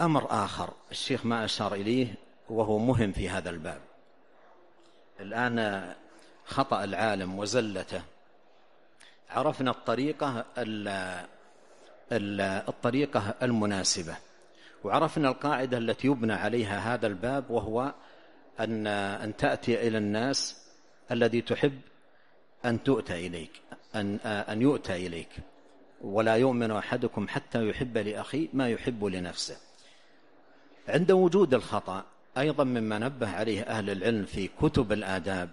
أمر آخر الشيخ ما أشار إليه وهو مهم في هذا الباب الآن خطأ العالم وزلته عرفنا الطريقة الطريقة المناسبة وعرفنا القاعدة التي يبنى عليها هذا الباب وهو أن, أن تأتي إلى الناس الذي تحب أن تؤتى إليك أن, أن يؤتى إليك ولا يؤمن أحدكم حتى يحب لأخيه ما يحب لنفسه عند وجود الخطأ أيضا مما نبه عليه أهل العلم في كتب الآداب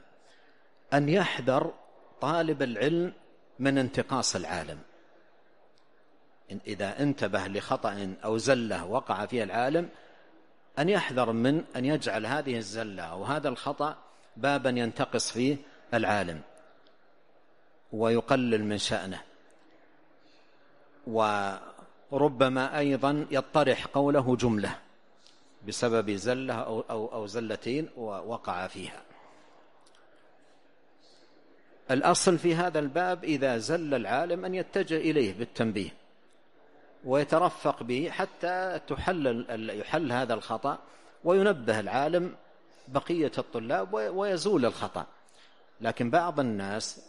أن يحذر طالب العلم من انتقاص العالم إذا انتبه لخطأ أو زلة وقع فيها العالم أن يحذر من أن يجعل هذه الزلة أو هذا الخطأ بابا ينتقص فيه العالم ويقلل من شأنه وربما أيضا يطرح قوله جملة بسبب زلة أو, أو, أو زلتين ووقع فيها الأصل في هذا الباب إذا زل العالم أن يتجه إليه بالتنبيه ويترفق به حتى تحل يحل هذا الخطأ وينبه العالم بقية الطلاب ويزول الخطأ لكن بعض الناس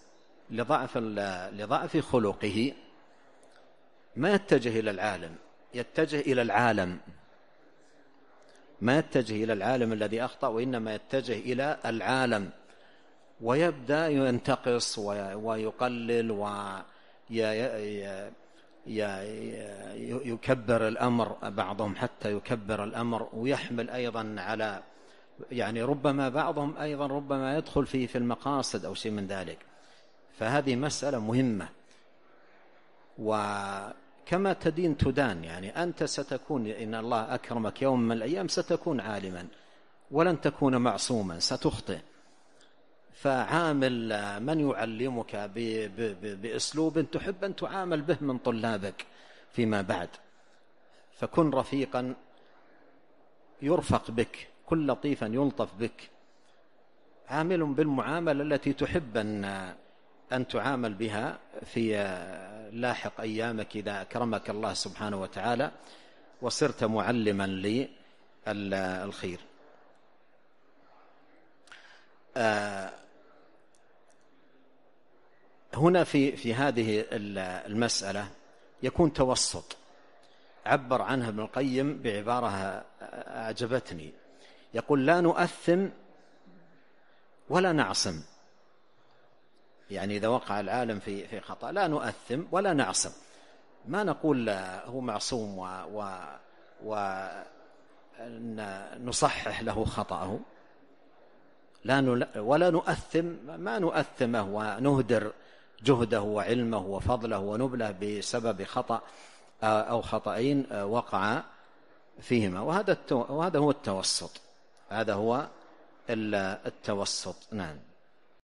لضعف لضعف خلقه ما يتجه إلى العالم يتجه إلى العالم ما يتجه إلى العالم الذي أخطأ وإنما يتجه إلى العالم ويبدأ ينتقص ويقلل ويكبر الأمر بعضهم حتى يكبر الأمر ويحمل أيضا على يعني ربما بعضهم أيضا ربما يدخل فيه في المقاصد أو شيء من ذلك فهذه مسألة مهمة ومهمة كما تدين تدان يعني أنت ستكون إن الله أكرمك يوم من الأيام ستكون عالما ولن تكون معصوما ستخطئ فعامل من يعلمك بأسلوب تحب أن تعامل به من طلابك فيما بعد فكن رفيقا يرفق بك كن لطيفا يلطف بك عامل بالمعاملة التي تحب أن أن تعامل بها في لاحق أيامك إذا أكرمك الله سبحانه وتعالى وصرت معلما للخير آه، هنا في في هذه المسألة يكون توسط عبر عنها ابن القيم بعبارة أعجبتني يقول لا نؤثم ولا نعصم يعني إذا وقع العالم في في خطأ لا نؤثم ولا نعصم ما نقول هو معصوم و, و, و نصحح له خطأه لا ولا نؤثم ما نؤثمه ونهدر جهده وعلمه وفضله ونبله بسبب خطأ أو خطأين وقع فيهما وهذا وهذا هو التوسط هذا هو التوسط نعم